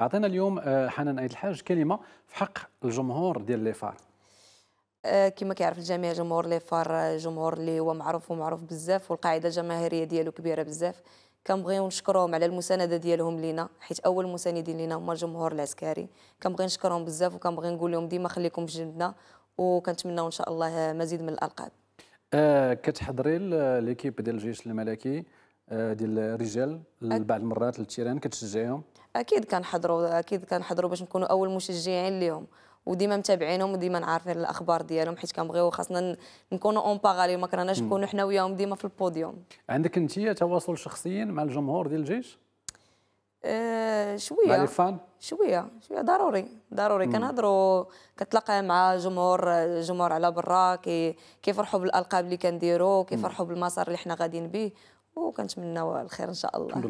اعطينا اليوم آه، حنان ايد الحاج كلمه في حق الجمهور ديال لي فار آه، كما كيعرف الجميع جمهور لي فار آه، جمهور اللي هو معروف ومعروف بزاف والقاعده الجماهيريه ديالو كبيره بزاف كنبغيو نشكرهم على المسانده ديالهم لينا حيت اول مساندين لينا هما الجمهور العسكري كنبغي نشكرهم بزاف وكنبغي نقول لهم ديما خليكم في جنبنا وكنتمناو ان شاء الله مزيد من الالقاب آه كتحضري ليكيب ديال الجيش الملكي آه، ديال الرجال بعض المرات للتيران كتشجعيهم اكيد كنحضروا اكيد كنحضروا باش نكونوا اول مشجعين ليهم وديما متابعينهم وديما عارفين الاخبار ديالهم حيت كنبغيو خاصنا نكونوا اون باغالي ما كرهناش نكونوا حنا وياهم ديما في البوديوم عندك انت تواصل شخصيا مع الجمهور ديال الجيش أه شويه مع الفان؟ شويه شويه ضروري ضروري كنهضروا كتلاقى مع جمهور جمهور على برا كي كيفرحوا بالالقاب اللي كنديروا كيفرحوا بالمسار اللي حنا غاديين به وكنتمناو الخير ان شاء الله